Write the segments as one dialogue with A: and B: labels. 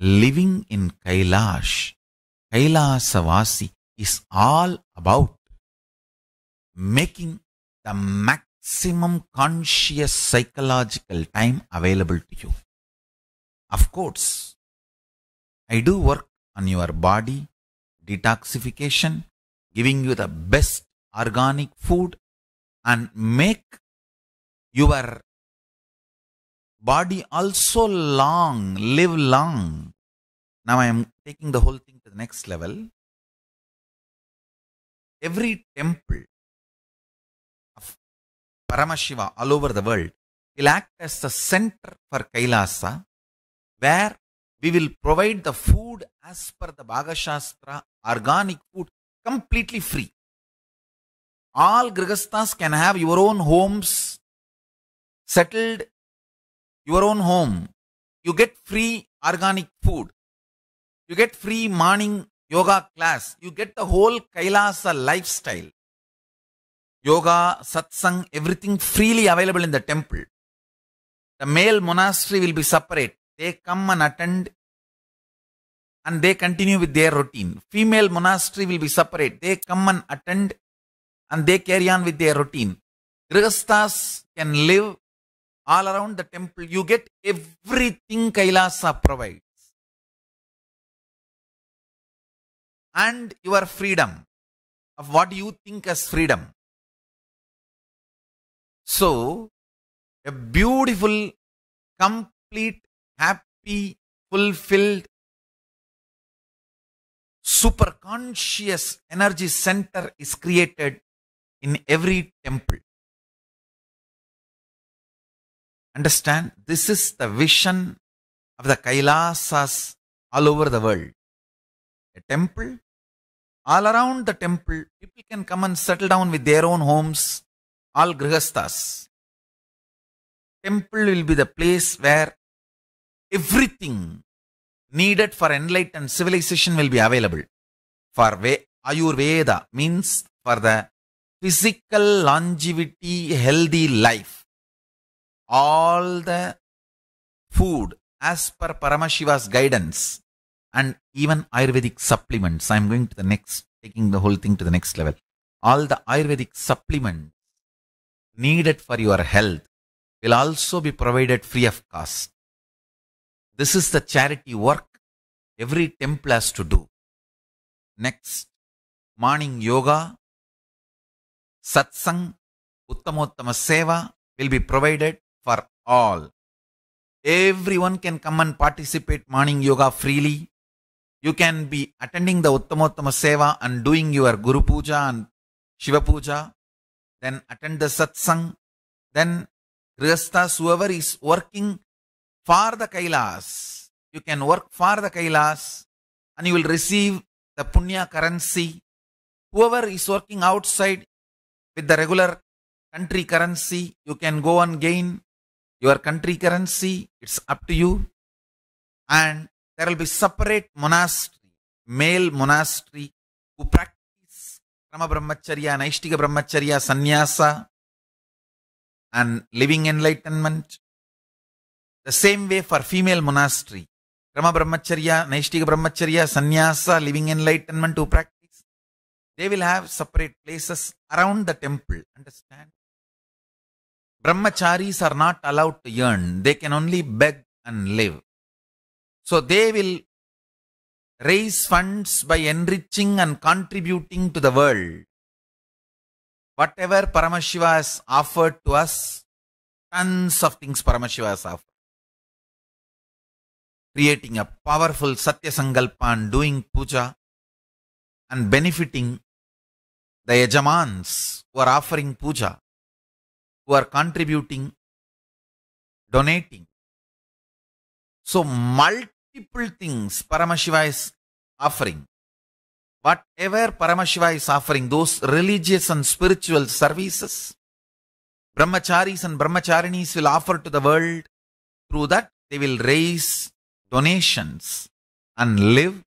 A: living in Kailash, Kailasavasi is all about making the maximum conscious psychological time available to you. Of course, I do work on your body, detoxification, giving you the best organic food and make your body also long, live long. Now I am taking
B: the whole thing to the next level. Every temple of Paramashiva all over the world will act as the
A: center for Kailasa, where we will provide the food as per the Bhagashastra, organic food, completely free. All Grihasthas can have your own homes settled your own home. You get free organic food. You get free morning yoga class. You get the whole Kailasa lifestyle. Yoga, satsang, everything freely available in the temple. The male monastery will be separate. They come and attend and they continue with their routine. Female monastery will be separate. They come and attend and they carry on with their routine. Grihasthas can live all around the temple. You get everything Kailasa provides.
B: And your freedom of what you think as freedom. So, a beautiful, complete, happy, fulfilled, super conscious energy center is created in every temple. Understand, this is the vision of the Kailasas all over the world.
A: A temple, all around the temple, people can come and settle down with their own homes, all grihasthas. Temple will be the place where everything needed for enlightened civilization will be available. For Ayurveda means for the physical longevity, healthy life all the food as per Paramashiva's guidance and even Ayurvedic supplements. I'm going to the next, taking the whole thing to the next level. All the Ayurvedic supplements needed for your health will also be provided free of cost. This is the charity work every temple has to do. Next, morning yoga, satsang, uttamottama seva will be provided for all. Everyone can come and participate morning yoga freely. You can be attending the Uttamottama Seva and doing your Guru Puja and Shiva Puja. Then attend the Satsang. Then Grihasthas, whoever is working for the Kailas, you can work for the Kailas and you will receive the Punya currency. Whoever is working outside with the regular country currency, you can go and gain your country currency, it's up to you. And there will be separate monastery, male monastery who practice Brahma Brahmacharya, Naishtika Brahmacharya, Sannyasa, and living enlightenment. The same way for female monastery, Brahma Brahmacharya, Naishtika Brahmacharya, Sannyasa, living enlightenment who practice. They will have separate places around the temple, understand? Brahmacharis are not allowed to earn; they can only beg and live. So they will raise funds by enriching and contributing to the world. Whatever Paramashiva has offered to us, tons of things Paramashiva has offered. Creating a powerful Satya Sangalpan, doing puja and benefiting the yajamans who are offering puja who are contributing, donating. So multiple things Paramashiva is offering. Whatever Paramashiva is offering, those religious and spiritual services, brahmacharis and brahmacharinis will offer to the world. Through that, they will raise donations and live.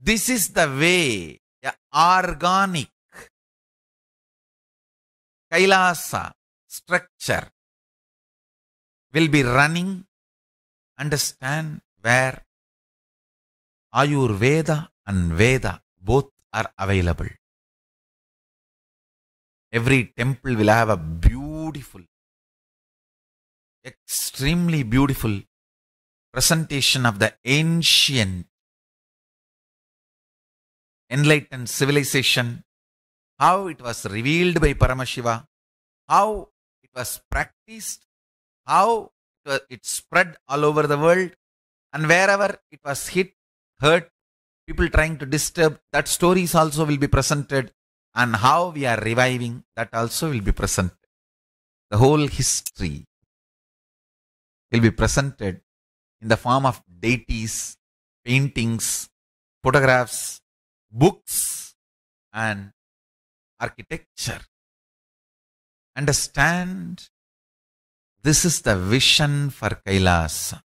B: This is the way, the organic Kailasa structure will be running. Understand where Ayurveda and Veda both are available. Every temple will have a beautiful,
A: extremely beautiful presentation of the ancient enlightened civilization how it was revealed by Paramashiva,
B: how it was practiced,
A: how it spread all over the world, and wherever it was hit, hurt, people trying to disturb, that stories also will be presented, and how we are reviving, that also will be presented. The whole history will be presented in the form of deities, paintings,
B: photographs, books, and architecture. Understand, this is the vision for Kailasa.